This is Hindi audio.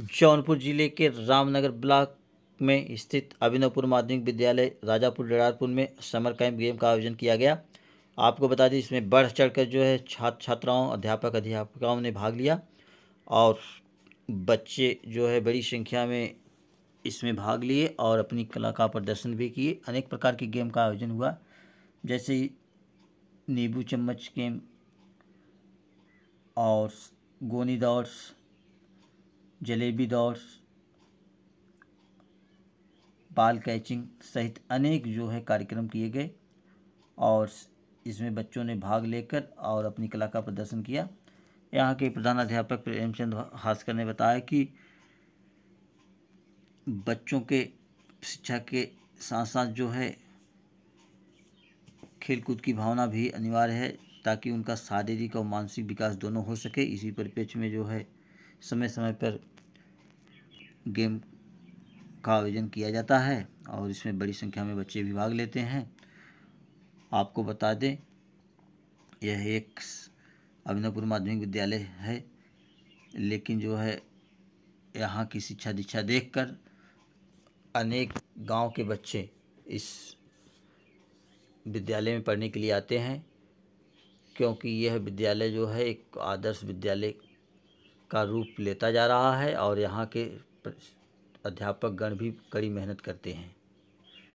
जौनपुर जिले के रामनगर ब्लॉक में स्थित अभिनवपुर माध्यमिक विद्यालय राजापुर डरारपुर में समर कैंप गेम का आयोजन किया गया आपको बता दें इसमें बढ़ चढ़कर जो है छात्र छात्राओं अध्यापक अध्यापिकाओं ने भाग लिया और बच्चे जो है बड़ी संख्या में इसमें भाग लिए और अपनी कला का प्रदर्शन भी किए अनेक प्रकार के गेम का आयोजन हुआ जैसे नींबू चम्मच गेम और गोनी दौड़ जलेबी दौड़ बाल कैचिंग सहित अनेक जो है कार्यक्रम किए गए और इसमें बच्चों ने भाग लेकर और अपनी कला का प्रदर्शन किया यहाँ के प्रधानाध्यापक प्रेमचंद भास्कर ने बताया कि बच्चों के शिक्षा के साथ साथ जो है खेलकूद की भावना भी अनिवार्य है ताकि उनका शारीरिक और मानसिक विकास दोनों हो सके इसी परिप्रेक्ष्य में जो है समय समय पर गेम का आयोजन किया जाता है और इसमें बड़ी संख्या में बच्चे भी भाग लेते हैं आपको बता दें यह एक अभिनवपुर माध्यमिक विद्यालय है लेकिन जो है यहाँ की शिक्षा दीक्षा देखकर अनेक गांव के बच्चे इस विद्यालय में पढ़ने के लिए आते हैं क्योंकि यह विद्यालय जो है एक आदर्श विद्यालय का रूप लेता जा रहा है और यहाँ के अध्यापक गण भी कड़ी मेहनत करते हैं